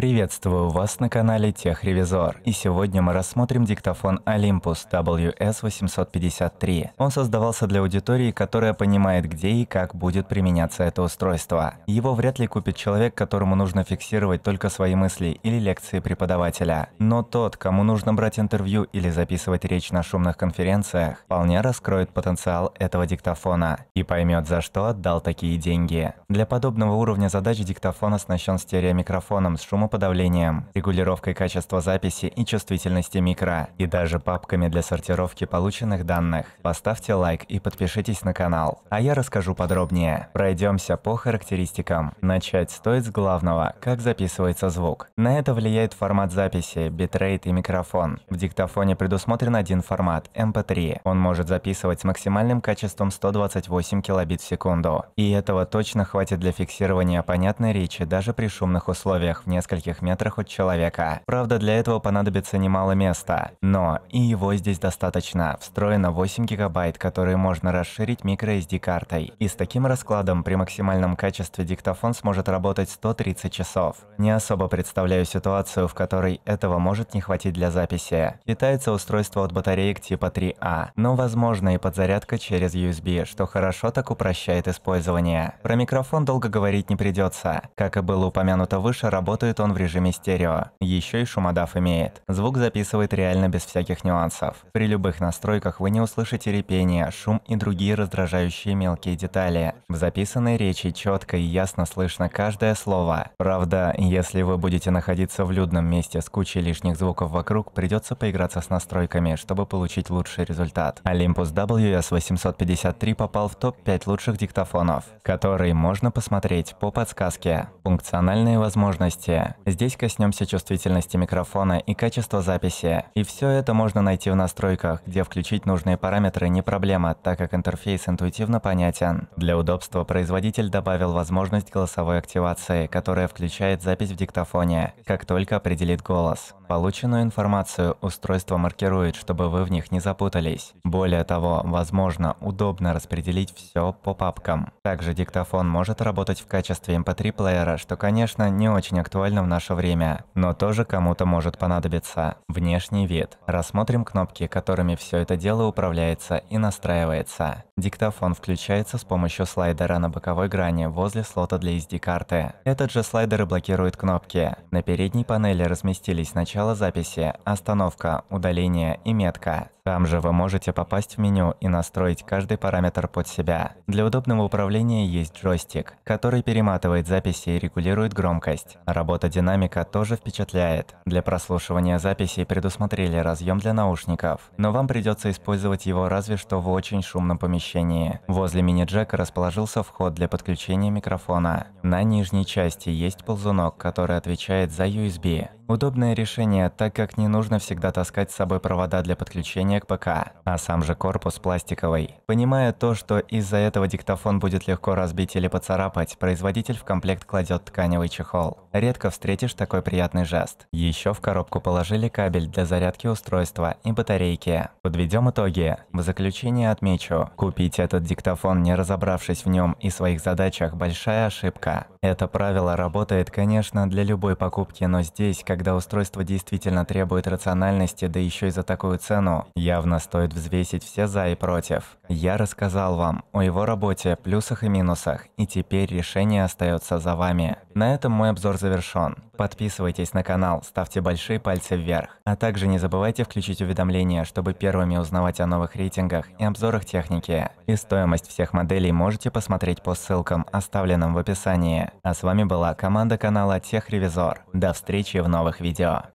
Приветствую вас на канале Техревизор, и сегодня мы рассмотрим диктофон Olympus WS853. Он создавался для аудитории, которая понимает, где и как будет применяться это устройство. Его вряд ли купит человек, которому нужно фиксировать только свои мысли или лекции преподавателя. Но тот, кому нужно брать интервью или записывать речь на шумных конференциях, вполне раскроет потенциал этого диктофона и поймет, за что отдал такие деньги. Для подобного уровня задач диктофон оснащен стереомикрофоном с шумом шумоподавлением, регулировкой качества записи и чувствительности микро, и даже папками для сортировки полученных данных. Поставьте лайк и подпишитесь на канал, а я расскажу подробнее. Пройдемся по характеристикам. Начать стоит с главного, как записывается звук. На это влияет формат записи, битрейт и микрофон. В диктофоне предусмотрен один формат – MP3. Эм Он может записывать с максимальным качеством 128 килобит в секунду. И этого точно хватит для фиксирования понятной речи даже при шумных условиях в несколько нескольких метрах от человека. Правда, для этого понадобится немало места, но и его здесь достаточно. Встроено 8 гигабайт, которые можно расширить microSD-картой. И с таким раскладом при максимальном качестве диктофон сможет работать 130 часов. Не особо представляю ситуацию, в которой этого может не хватить для записи. Питается устройство от батареек типа 3А, но возможно и подзарядка через USB, что хорошо так упрощает использование. Про микрофон долго говорить не придется. Как и было упомянуто выше, работает он он в режиме стерео. Еще и шумодав имеет. Звук записывает реально без всяких нюансов. При любых настройках вы не услышите репения, шум и другие раздражающие мелкие детали. В записанной речи четко и ясно слышно каждое слово. Правда, если вы будете находиться в людном месте с кучей лишних звуков вокруг, придется поиграться с настройками, чтобы получить лучший результат. Olympus WS853 попал в топ-5 лучших диктофонов, которые можно посмотреть по подсказке. Функциональные возможности. Здесь коснемся чувствительности микрофона и качества записи. И все это можно найти в настройках, где включить нужные параметры не проблема, так как интерфейс интуитивно понятен. Для удобства производитель добавил возможность голосовой активации, которая включает запись в диктофоне, как только определит голос. Полученную информацию устройство маркирует, чтобы вы в них не запутались. Более того, возможно, удобно распределить все по папкам. Также диктофон может работать в качестве MP3-плеера, что, конечно, не очень актуально в наше время, но тоже кому-то может понадобиться. Внешний вид. Рассмотрим кнопки, которыми все это дело управляется и настраивается. Диктофон включается с помощью слайдера на боковой грани возле слота для SD-карты. Этот же слайдер и блокирует кнопки. На передней панели разместились начало записи, остановка, удаление и метка. Там же вы можете попасть в меню и настроить каждый параметр под себя. Для удобного управления есть джойстик, который перематывает записи и регулирует громкость. Работа динамика тоже впечатляет. Для прослушивания записей предусмотрели разъем для наушников, но вам придется использовать его разве что в очень шумном помещении помещении. Возле мини-джека расположился вход для подключения микрофона. На нижней части есть ползунок, который отвечает за USB. Удобное решение, так как не нужно всегда таскать с собой провода для подключения к ПК, а сам же корпус пластиковый. Понимая то, что из-за этого диктофон будет легко разбить или поцарапать, производитель в комплект кладет тканевый чехол. Редко встретишь такой приятный жест. Еще в коробку положили кабель для зарядки устройства и батарейки. Подведем итоги. В заключение отмечу, купить Купить этот диктофон, не разобравшись в нем и своих задачах, большая ошибка. Это правило работает, конечно, для любой покупки, но здесь, когда устройство действительно требует рациональности, да еще и за такую цену, явно стоит взвесить все за и против. Я рассказал вам о его работе, плюсах и минусах, и теперь решение остается за вами. На этом мой обзор завершен. Подписывайтесь на канал, ставьте большие пальцы вверх. А также не забывайте включить уведомления, чтобы первыми узнавать о новых рейтингах и обзорах техники. И стоимость всех моделей можете посмотреть по ссылкам, оставленным в описании. А с вами была команда канала Техревизор. До встречи в новых видео.